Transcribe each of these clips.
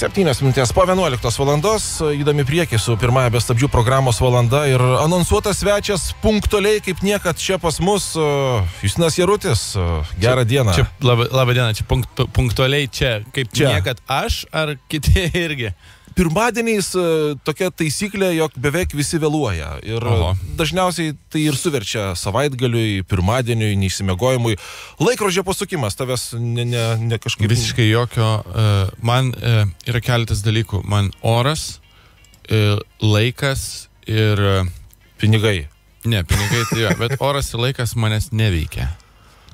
Septynios minutės po 11 valandos, įdami prieki su pirmąja bestabdžių programos valanda ir anonsuotas svečias punktualiai kaip niekad čia pas mus, uh, Justinas Jarutis. Uh, gerą čia, dieną. Čia, laba, laba diena, čia punktu, punktualiai čia kaip čia. niekad aš ar kiti irgi? pirmadieniais e, tokia taisyklė, jog beveik visi vėluoja. Ir Oho. dažniausiai tai ir suverčia savaitgaliui, pirmadieniui, neišsimiegojimui. Laikrodžio pasukimas tavęs ne, ne, ne kažkaip. Visiškai jokio. E, man e, yra keletas dalykų. Man oras, laikas ir... Pinigai. Ne, pinigai tai jo, bet oras ir laikas manęs neveikia.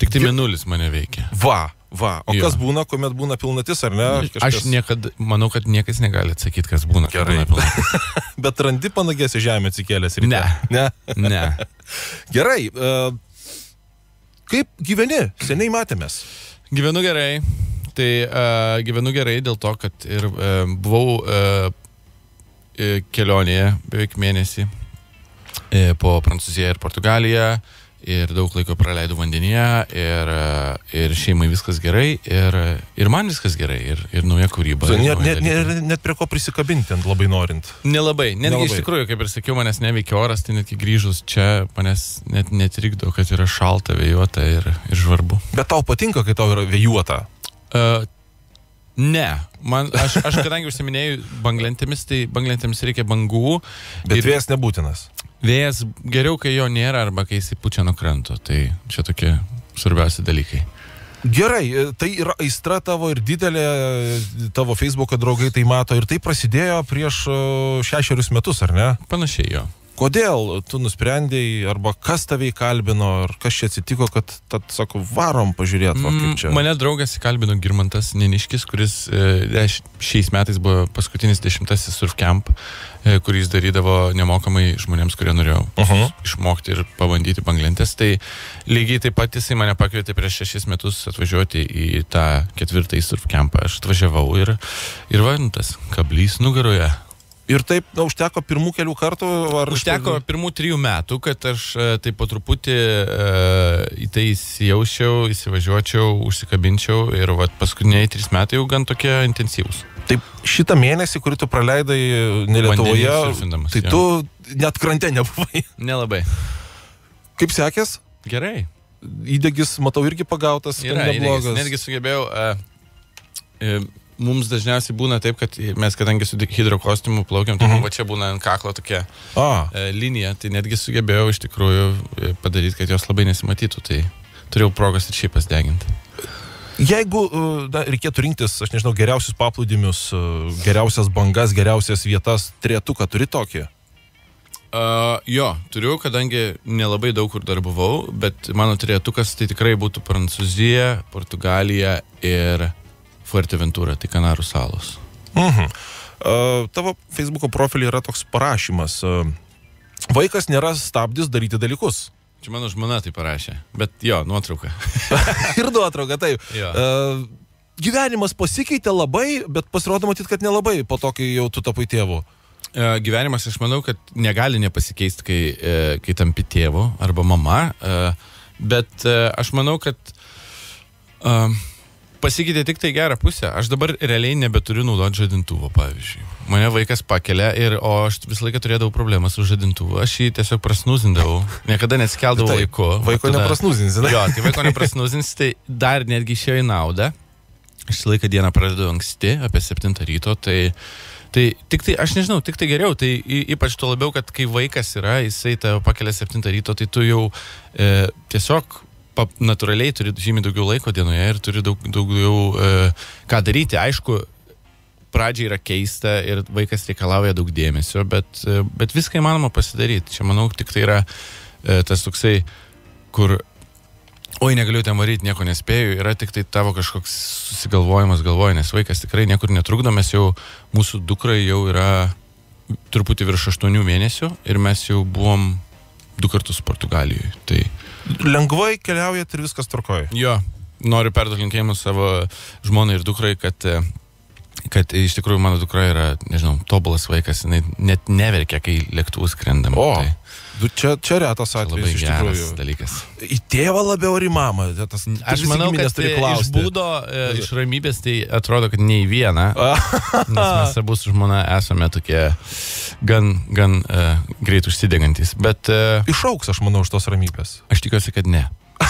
Tik tai minulis mane veikia. Va, Va, o jo. kas būna, kuomet būna pilnatis, ar ne? Kažkas... Aš niekada, manau, kad niekas negali atsakyti, kas būna. Gerai. Būna Bet randi panagės į žemę atsikėlęs ir ne. Ne. ne. Gerai. Uh, kaip gyveni? Seniai matėmės. Gyvenu gerai. Tai uh, gyvenu gerai dėl to, kad ir uh, buvau uh, kelionėje beveik mėnesį uh, po Prancūziją ir Portugaliją. Uh, ir daug laiko praleidau vandenyje ir, e, ir šeimai viskas gerai ir, ir man viskas gerai ir, ir nauja kūryba. So, net, net, net, net prie ko prisikabinti ant labai norint. Nelabai, netgi Nelabai. iš tikrųjų, kaip ir sakiau, manęs neveikia oras, tai netgi grįžus čia manęs net netrikdo, kad yra šalta, vėjuota ir, ir žvarbu. Bet tau patinka, kai tau yra vėjuota? Uh, Ne, man, aš, aš kadangi užsiminėjau banglentėmis, tai banglentėmis reikia bangų. Bet ir... vėjas nebūtinas vėjas geriau, kai jo nėra arba kai jis įpučia nukranto. Tai čia tokie svarbiausi dalykai. Gerai, e, tai yra aistra tavo ir didelė, e, tavo Facebook'o draugai tai mato ir tai prasidėjo prieš e, šešerius metus, ar ne? Panašiai jo kodėl tu nusprendėjai, arba kas tave įkalbino, ar kas čia atsitiko, kad, tad, sakau, varom pažiūrėti, va, kaip mm, čia. Mane draugas įkalbino Girmantas Neniškis, kuris e, šiais metais buvo paskutinis dešimtasis surf camp, e, kurį jis darydavo nemokamai žmonėms, kurie norėjo uh -huh. išmokti ir pabandyti banglentės. Tai lygiai taip pat jisai mane pakvietė prieš šešis metus atvažiuoti į tą ketvirtąjį surf campą. Aš atvažiavau ir, ir vadintas nu kablys nugaroje Ir taip na, užteko pirmų kelių kartų? Užteko iš... pirmų trijų metų, kad aš e, taip po truputį e, į tai įsijaučiau, įsivažiuočiau, užsikabinčiau ir vat, paskutiniai trys metai jau gan tokie intensyvūs. Taip, šitą mėnesį, kurį tu praleidai nelietuvoje, tai jau. tu net krante nebuvai. Nelabai. Kaip sekės? Gerai. Įdėgis, matau, irgi pagautas. Yra, neblogas. Įdėgis, netgi sugebėjau. Uh, e, uh, e, mums dažniausiai būna taip, kad mes, kadangi su hidrokostiumu plaukiam, tai mhm. va čia būna ant kaklo tokia oh. linija, tai netgi sugebėjau iš tikrųjų e, padaryti, kad jos labai nesimatytų, tai turėjau progos ir šiaip pasideginti. Jeigu da, e, reikėtų rinktis, aš nežinau, geriausius paplūdimius, geriausias bangas, geriausias vietas, trietuką turi tokį? Uh, jo, turiu, kadangi nelabai daug kur dar buvau, bet mano trietukas tai tikrai būtų Prancūzija, Portugalija ir uh, Fuerteventura, tai Kanarų salos. Mhm. Uh, tavo Facebook'o profilį yra toks parašymas. Uh, vaikas nėra stabdis daryti dalykus. Čia mano žmona tai parašė, bet jo, nuotrauka. ir nuotrauka, taip. Uh, gyvenimas pasikeitė labai, bet pasirodo matyt, kad nelabai po to, kai jau tu tapai tėvu. Uh, gyvenimas, aš manau, kad negali nepasikeisti, kai, uh, kai tampi tėvu arba mama, uh, bet aš manau, kad pasikeitė tik tai gerą pusę. Aš dabar realiai nebeturiu naudoti žadintuvo, pavyzdžiui. Mane vaikas pakelia ir o aš visą laiką turėdavau problemą su žadintuvu. Aš jį tiesiog prasnuzindavau. Niekada neskeldavau tai, laiku. Vaiko tada... neprasnuzinsit. Jo, tai vaiko neprasnuzinsit, tai dar netgi išėjo į naudą. Aš visą laiką dieną pradedu anksti, apie 7 ryto, tai, tai tik tai, aš nežinau, tik tai geriau, tai ypač tuo labiau, kad kai vaikas yra, jisai tave pakelia 7 ryto, tai tu jau e, tiesiog pap, natūraliai turi žymiai daugiau laiko dienoje ir turi daug daugiau e, ką daryti. Aišku, pradžiai yra keista ir vaikas reikalauja daug dėmesio, bet, e, bet viską įmanoma pasidaryti. Čia manau, tik tai yra e, tas toksai, kur oi, negaliu ten varyti, nieko nespėjau, yra tik tai tavo kažkoks susigalvojimas galvoje, nes vaikas tikrai niekur netrukdo, mes jau, mūsų dukrai jau yra truputį virš aštuonių mėnesių ir mes jau buvom du kartus Portugalijoje. Tai lengvai keliaujat ir viskas tvarkoja. Jo, noriu perduoti linkėjimus savo žmonai ir dukrai, kad kad iš tikrųjų mano dukra yra, nežinau, tobulas vaikas, jinai net neverkia, kai lėktuvus skrendam. O, tai. Nu, čia, čia retas atvejis. Labai geras dalykas. Į tėvą labiau ar į mamą? Tas, Aš manau, kad tai iš būdo, e, iš ramybės, tai atrodo, kad nei viena. nes mes abu su žmona esame tokie gan, gan uh, greit užsidegantis. Bet, uh, Išauks, aš manau, iš tos ramybės. Aš tikiuosi, kad ne.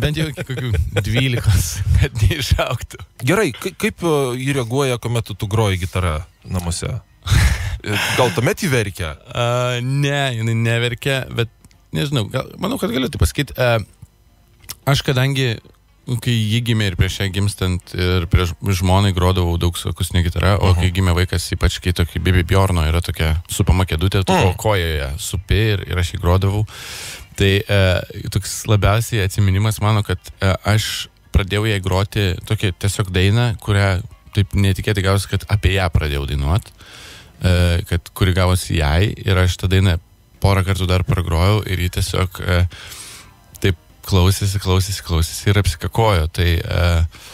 Bent jau iki kokių 12, kad neišauktų. Gerai, kaip jį reaguoja, kuomet tu groji gitarą namuose? Gal tuomet jį verkia? Uh, ne, jinai neverkia, bet nežinau, gal, manau, kad galiu tai pasakyti. Uh, aš kadangi, nu, kai ji gimė ir prieš ją gimstant ir prieš žmonai grodavau daug su akustinė gitara, o uh mhm. -huh. kai gimė vaikas, ypač kai tokį Bibi Bjorno yra tokia supama kėdutė, tu uh -huh. kojoje supi ir, ir aš jį grodavau. Tai uh, toks labiausiai atminimas mano, kad uh, aš pradėjau jai groti tokia tiesiog daina, kurią taip netikėtai gausi, kad apie ją pradėjau dainuoti. E, kad kuri gavosi jai ir aš tą dainą porą kartų dar pragrojau ir ji tiesiog e, taip klausėsi, klausėsi, klausėsi ir apsikakojo. Tai, e,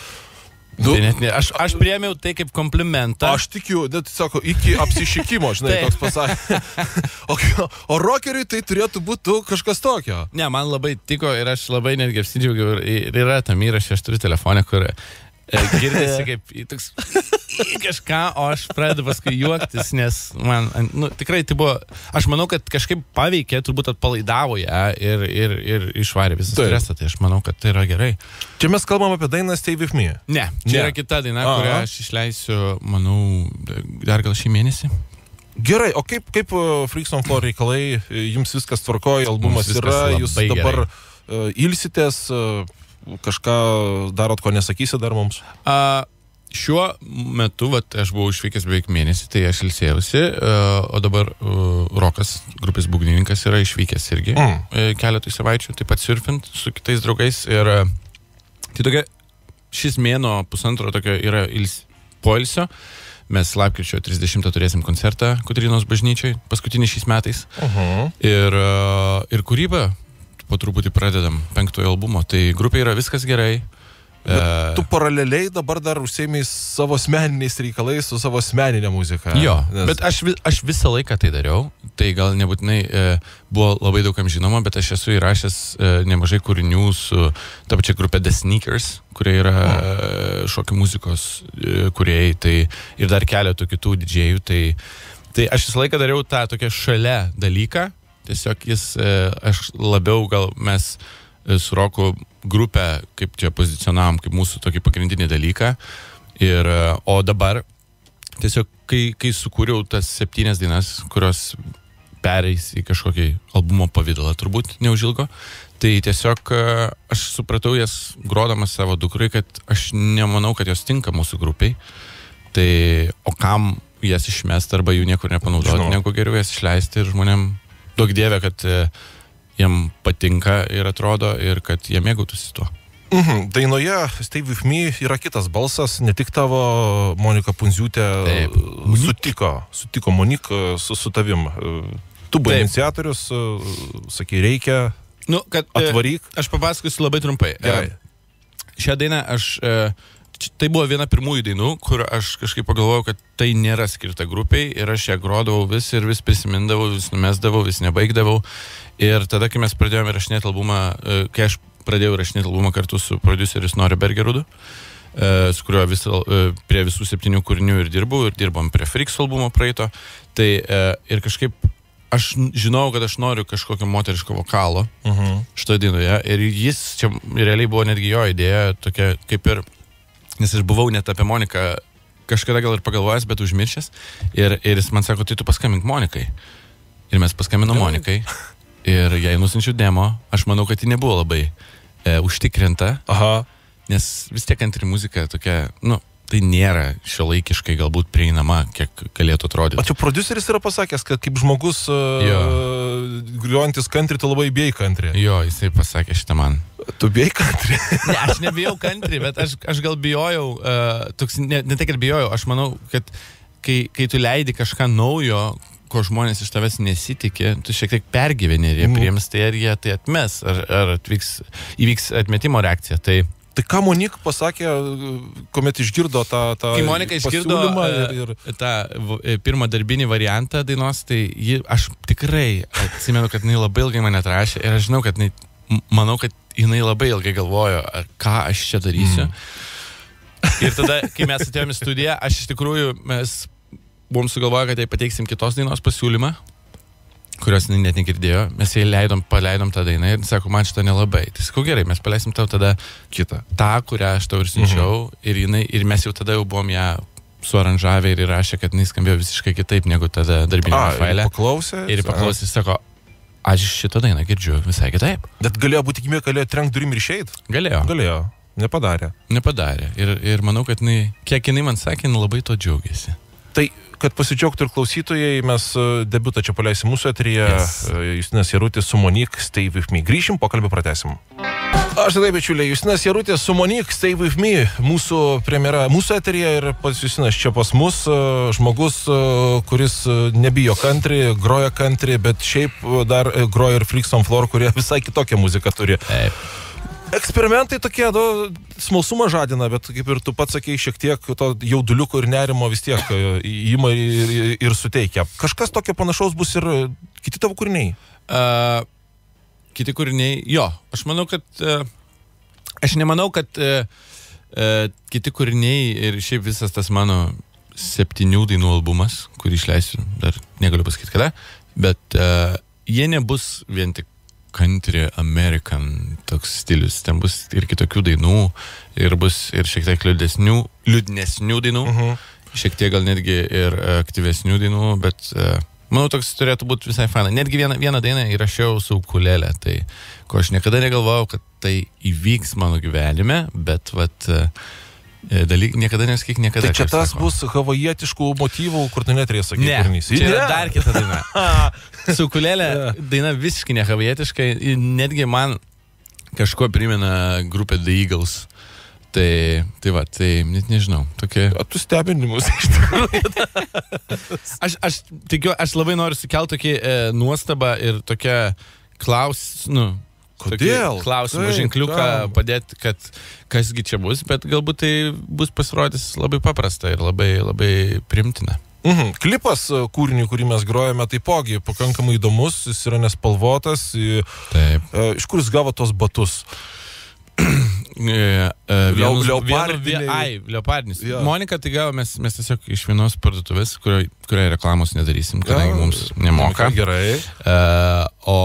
Nu, tai net, ne, aš, aš priemiau tai kaip komplimentą. Aš tikiu, net nu, tai sako, iki apsišykimo, žinai, toks pasakė. O, o rokeriui tai turėtų būti nu, kažkas tokio. Ne, man labai tiko ir aš labai netgi apsidžiaugiau. Ir, ir yra tam įrašė, aš turiu telefoną, kur girdisi kaip toks kažką, o aš pradedu paskui juoktis, nes man nu, tikrai tai buvo, aš manau, kad kažkaip paveikė, turbūt atpalaidavo ją ir, ir, ir išvarė visą stresą, tai aš manau, kad tai yra gerai. Čia mes kalbam apie dainą Stay With Me. Ne, čia ne. yra kita daina, Aha. kurią aš išleisiu, manau, dar gal šį mėnesį. Gerai, o kaip, kaip e, Freaks on Floor reikalai, e, jums viskas tvarkoja, albumas yra, jūs dabar gerai. E, ilsitės, kažką darot, ko nesakysi dar mums? Uh, šiuo metu, vat, aš buvau išvykęs beveik mėnesį, tai aš ilsėjausi, uh, o dabar uh, Rokas, grupės būgnininkas, yra išvykęs irgi mm. Uh, keletui savaičių, taip pat surfint su kitais draugais. Ir tai tokia, šis mėno pusantro tokio yra ils, poilsio. Mes lapkričio 30 turėsim koncertą Kutrinos bažnyčiai, paskutinį šiais metais. Mhm. Uh -huh. ir, ir kūrybą po truputį pradedam penktojo albumo. Tai grupė yra viskas gerai. Uh, Bet e. tu paraleliai dabar dar užsėmiai savo asmeniniais reikalais, su savo asmeninė muzika. Jo, nes... bet aš, aš visą laiką tai dariau, tai gal nebūtinai e, buvo labai daugam žinoma, bet aš esu įrašęs e, nemažai kūrinių su ta pačia grupė The Sneakers, kurie yra e, šokių muzikos e, kuriejai, tai ir dar keletų kitų didžėjų, tai, tai aš visą laiką dariau tą tokią šalia dalyką, tiesiog jis, e, aš labiau gal mes E, su Roku grupę, kaip čia pozicionavom, kaip mūsų tokį pagrindinį dalyką. Ir, e, o dabar tiesiog, kai, kai sukūriau tas septynias dainas, kurios pereis į kažkokį albumo pavydalą, turbūt neužilgo, tai tiesiog e, aš supratau jas grodamas savo dukrai, kad aš nemanau, kad jos tinka mūsų grupiai. Tai o kam jas išmesti arba jų niekur nepanaudoti, negu geriau jas išleisti ir žmonėm, daug dievė, kad uh, jiem patinka ir atrodo, ir kad jie mėgautųsi tuo. Mhm. Dainoje Stay With Me yra kitas balsas, ne tik tavo Monika Punziutė Taip. sutiko, sutiko Monik e, su, su tavim. E, tu buvai iniciatorius, e, sakai, reikia. Nu, kad, atvaryk. Aš papasakosiu labai trumpai. Gerai. Šią dainą aš tai buvo viena pirmųjų dainų, kur aš kažkaip pagalvojau, kad tai nėra skirta grupiai ir aš ją grodavau vis ir vis prisimindavau, vis numesdavau, vis nebaigdavau. Ir tada, kai mes pradėjome rašinėti albumą, e, kai aš pradėjau rašinėti albumą kartu su produceriu Snori Bergerudu, e, su kuriuo vis, e, prie visų septynių kūrinių ir dirbau, ir dirbom prie Freaks albumo praeito, tai ir kažkaip aš žinau, kad aš noriu kažkokio moteriško vokalo uh mhm. -huh. šitoje dainoje ir jis čia realiai buvo netgi jo idėja, tokia kaip ir, nes aš buvau net apie Moniką kažkada gal ir pagalvojęs, bet užmiršęs ir, ir jis man sako, tai tu paskambink Monikai. Ir mes paskambinom Monikai. Ir jai nusinčiu demo, aš manau, kad ji nebuvo labai e, užtikrinta. Aha. Nes vis tiek antri muzika tokia, nu, tai nėra šio laikiškai galbūt prieinama, kiek galėtų atrodyti. Ačiū, produceris yra pasakęs, kad kaip žmogus uh, e, griuojantis country, tu labai bijai country. Jo, jisai pasakė šitą man. Tu bijai country? ne, aš nebijau country, bet aš, aš gal bijojau, uh, toks, ne, ne tai, kad bijojau, aš manau, kad kai, kai tu leidi kažką naujo, ko žmonės iš tavęs nesitikė, tu šiek tiek pergyveni ir jie mhm. priims tai, ar jie tai atmes, ar, ar atvyks, įvyks atmetimo reakcija. Tai Tai ką Monika pasakė, kuomet išgirdo tą... tą Kai Monika išgirdo e, ir, ir... tą e, pirmą darbinį variantą dainos, tai ji, aš tikrai atsimenu, kad jinai labai ilgai mane atrašė ir aš žinau, kad jinai, manau, kad jinai labai ilgai galvojo, ką aš čia darysiu. Mm. Ir tada, kai mes atėjome į studiją, aš iš tikrųjų, mes buvom sugalvoję, kad jai pateiksim kitos dainos pasiūlymą, kurios net negirdėjo, mes jai leidom, paleidom tą dainą ir sako, man šitą nelabai. Tai sakau, gerai, mes paleisim tau tada kitą. Ta, kurią aš tau ir mhm. siunčiau, mhm. ir, jinai, ir mes jau tada jau buvom ją suaranžavę ir įrašė, kad jis skambėjo visiškai kitaip negu tada darbinėme faile. Ir paklausė. Ir paklausė, sako, aš šitą dainą girdžiu visai kitaip. Bet galėjo būti tikimybė, galėjo trenkti durim ir išeiti? Galėjo. Galėjo. Nepadarė. Nepadarė. Ir, ir manau, kad jinai, kiek jinai man sakė, jinai labai to džiaugiasi. Tai kad pasidžiaugtų ir klausytojai, mes e, debutą čia paleisim mūsų atryje. Yes. E, Justinas Jarutis su Monik, Stay With Me. Grįšim, pokalbį pratesim. Aš tada, bičiuliai, Justinas Jarutis su Monik, Stay With Me. Mūsų premjera, mūsų atryje ir pats Justinas čia pas mus. E, žmogus, kuris nebijo country, groja country, bet šiaip dar groja ir Freaks on Floor, kurie visai kitokią muziką turi. Taip. Eksperimentai tokie, nu, smalsumą žadina, bet kaip ir tu pats sakei, šiek tiek to jauduliuko ir nerimo vis tiek e, įima ir, ir, ir suteikia. Kažkas tokio panašaus bus ir e, kiti tavo kūriniai? Uh, kiti kūriniai, jo, aš manau, kad... Uh, aš nemanau, kad uh, uh, kiti kūriniai ir šiaip visas tas mano septynių dainų albumas, kurį išleisiu, dar negaliu pasakyti kada, bet uh, jie nebus vien tik country American toks stilius. Ten bus ir kitokių dainų, ir bus ir šiek tiek liūdesnių, liūdnesnių dainų, uh mhm. -huh. šiek tiek gal netgi ir aktyvesnių dainų, bet uh, manau, toks turėtų būti visai fanai. Netgi vieną, vieną dainą įrašiau su kulelė, tai ko aš niekada negalvojau, kad tai įvyks mano gyvenime, bet vat uh, E, dalyk, niekada nesakyk, niekada. Tai čia tas sako. bus havajietiškų motyvų, kur tu neturėsi sakyti. Ne, kurnys. čia yra dar kita daina. Su kulelė daina visiškai ne havajietiškai, netgi man kažko primena grupė The Eagles. Tai, tai va, tai net nežinau. Tokie... O tu stebinimus iš tikrųjų. aš, aš tikiu, aš labai noriu sukelti tokį e, nuostabą ir tokią klaus, nu, Kodėl? Klausimą ženkliuką padėti, kad kasgi čia bus, bet galbūt tai bus pasirodys labai paprasta ir labai, labai primtina. Mhm. Klipas e, kūrinių, kurį mes grojame, taipogi pakankamai įdomus, jis yra nespalvotas. Taip. E, iš kur jis gavo tos batus? E, e, Vienus, leopardiniai. Vienu, ai, leopardinis. Ja. Monika, tai gal mes, mes tiesiog iš vienos parduotuvės, kurioje kurio reklamos nedarysim, kadangi ja. mums nemoka. Ja, gerai. Uh, o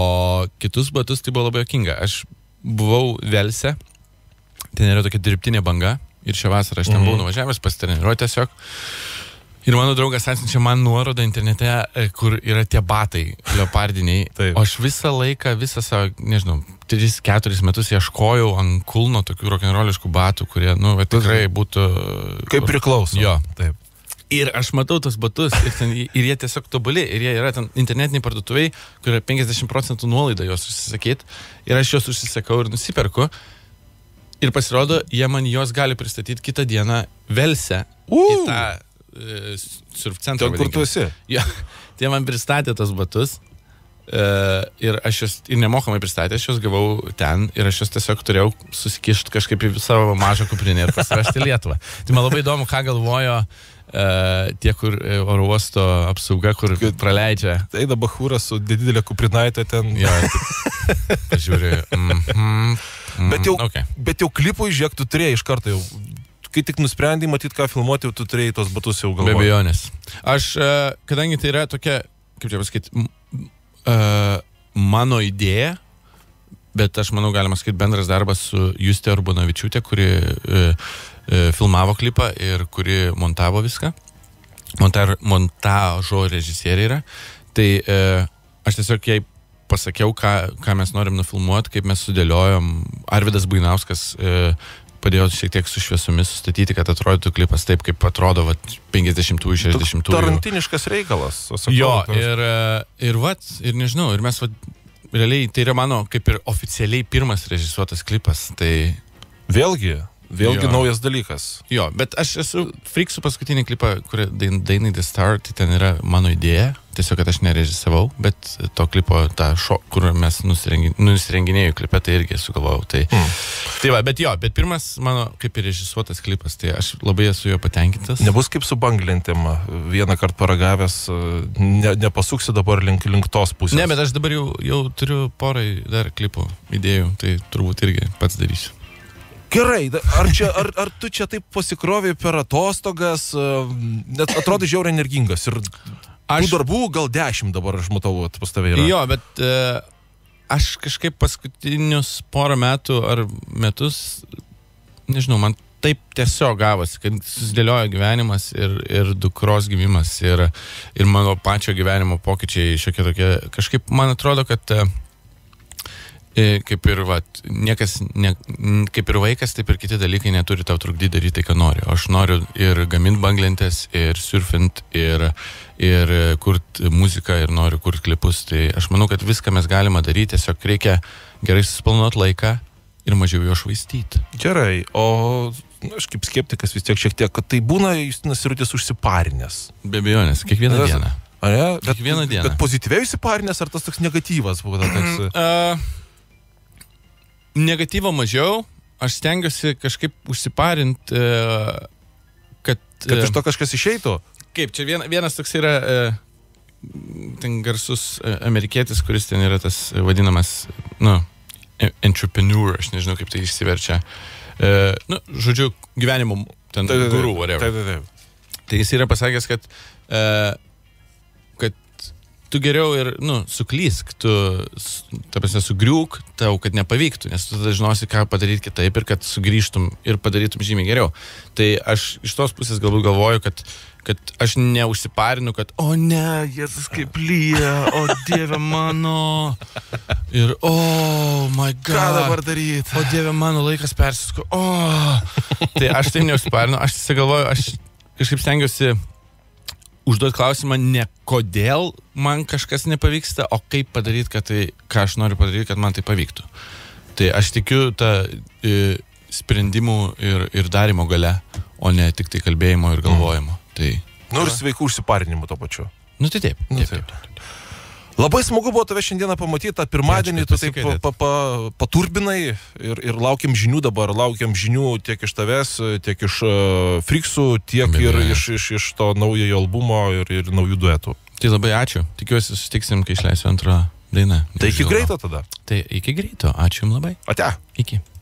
kitus batus tai buvo labai jokinga. Aš buvau Velse, ten yra tokia dirbtinė banga ir šią vasarą aš ten mhm. buvau nuvažiavęs pasitreniruoti tiesiog. Uh, Ir mano draugas atsiunčia man nuorodą internete, e, kur yra tie batai leopardiniai. Taip. O aš visą laiką, visą savo, nežinau, 3-4 metus ieškojau ant kulno tokių rokenroliškų batų, kurie, nu, va, tikrai būtų... Kaip priklauso. Jo, taip. Ir aš matau tos batus ir, ten, ir jie tiesiog tobuli, ir jie yra ten internetiniai parduotuviai, kur yra 50 procentų nuolaida juos užsisakyti, ir aš juos užsisakau ir nusiperku. Ir pasirodo, jie man juos gali pristatyti kitą dieną Velse. Uh. Į tą e, surf centrą. Ten kur tu esi? Ja, tie man pristatė tos batus. E, ir aš juos ir nemokamai pristatė, aš juos gavau ten ir aš juos tiesiog turėjau susikišti kažkaip į savo mažą kuprinę ir pasirašti Lietuvą. Tai man labai įdomu, ką galvojo Uh, tie, kur e, oro uosto apsauga, kur Kad, praleidžia. Tai dabar hūras su didelė kuprinaitė ten. Jo, ja, žiūri. Mm, mm, mm, bet, jau, okay. bet jau klipų žiek tu turėjai iš karto jau kai tik nusprendai matyti, ką filmuoti, tu turėjai tos batus jau galvoje. Be abejonės. Aš, e, kadangi tai yra tokia, kaip čia pasakyti, e, mano idėja, bet aš manau, galima sakyti, bendras darbas su Justė Urbanovičiūtė, kuri e, e, filmavo klipą ir kuri montavo viską. Montar, montažo režisierė yra. Tai e, aš tiesiog jai pasakiau, ką, ką mes norim nufilmuoti, kaip mes sudėliojom. Arvidas Bainauskas e, padėjo šiek tiek su šviesomis sustatyti, kad atrodytų klipas taip, kaip atrodo 50-ųjų, 60-ųjų. Tarantiniškas reikalas. Sakau, jo, ir, e, ir vat, ir nežinau, ir mes, vat, realiai, tai yra mano kaip ir oficialiai pirmas režisuotas klipas. Tai... Vėlgi, Vėlgi jo. naujas dalykas. Jo, bet aš esu friksų paskutinį klipą, kur dainai The Star, tai ten yra mano idėja, tiesiog, kad aš nerežisavau, bet to klipo, tą šo, kur mes nusirenginėjau klipą, tai irgi sugalvojau. Tai, mm. tai va, bet jo, bet pirmas mano kaip ir režisuotas klipas, tai aš labai esu jo patenkintas. Nebus kaip su banglintėm, vieną kartą paragavęs, ne, nepasuksi dabar link, link tos pusės. Ne, bet aš dabar jau, jau turiu porai dar klipų idėjų, tai turbūt irgi pats darysiu. Gerai, ar, čia, ar, ar tu čia taip pasikrovė per atostogas, ehm, net atrodo žiauriai energingas ir aš... darbų gal dešimt dabar aš matau pas tave. Yra. Jo, bet e, aš kažkaip paskutinius porą metų ar metus, nežinau, man taip tiesiog gavosi, kad susidėliojo gyvenimas ir, ir dukros gimimas ir, ir mano pačio gyvenimo pokyčiai šiokie tokie. Kažkaip man atrodo, kad uh, E, kaip ir, va, niekas, ne, kaip ir vaikas, taip ir kiti dalykai neturi tau trukdyti daryti tai, ką nori. Aš noriu ir gaminti banglentės, ir surfint, ir, ir kurti muziką, ir noriu kurti klipus. Tai aš manau, kad viską mes galima daryti, tiesiog reikia gerai susiplanuoti laiką ir mažiau jo švaistyti. Gerai, o nu, aš kaip skeptikas vis tiek šiek tiek, kad tai būna Justinas Rutis užsiparinės. Be abejonės, kiekvieną Ar dieną. Ar ne? Bet, Kiekvieną dieną. Bet pozityviai įsiparinės, ar tas toks negatyvas buvo? Toks... Uh, negatyvo mažiau, aš stengiuosi kažkaip užsiparinti, e, kad... Kad iš e, to kažkas išeitų. Kaip, čia vienas, vienas toks yra e, ten garsus amerikietis, kuris ten yra tas vadinamas, nu, entrepreneur, aš nežinau, kaip tai išsiverčia. Nu, žodžiu, gyvenimo ten gurų, whatever. Taip, taip, taip. Tai jis yra pasakęs, kad tu geriau ir, nu, suklysk, tu, ta prasme, sugriūk tau, kad nepavyktų, nes tu tada žinosi, ką padaryti kitaip ir kad sugrįžtum ir padarytum žymiai geriau. Tai aš iš tos pusės galbūt galvoju, kad kad aš neužsiparinu, kad, o ne, Jėzus kaip lyja, o Dieve mano. Ir, o, oh my god. Ką dabar daryti? O Dieve mano, laikas persisko. O. Oh. Tai aš tai neužsiparinu, aš įsigalvoju, aš kažkaip stengiuosi užduoti klausimą ne kodėl man kažkas nepavyksta, o kaip padaryti, kad tai, ką aš noriu padaryti, kad man tai pavyktų. Tai aš tikiu tą e, sprendimų ir, ir darimo gale, o ne tik tai kalbėjimo ir galvojimo. Mm. Tai, nu ir sveikų užsiparinimų to pačiu. Nu tai taip. Nu, taip, taip. taip, taip. Labai smagu buvo tave šiandieną pamatyti, pirmadienį tu taip pa, pa, paturbinai ir, ir laukiam žinių dabar, laukiam žinių tiek iš tavęs, tiek iš uh, Friksų, tiek Bebe. ir iš, iš, iš to naujojo albumo ir, ir naujų duetų. Tai labai ačiū, tikiuosi susitiksim, kai išleisiu antrą dainą. Tai iki greito tada. Tai iki greito, ačiū Jums labai. Ate. Iki.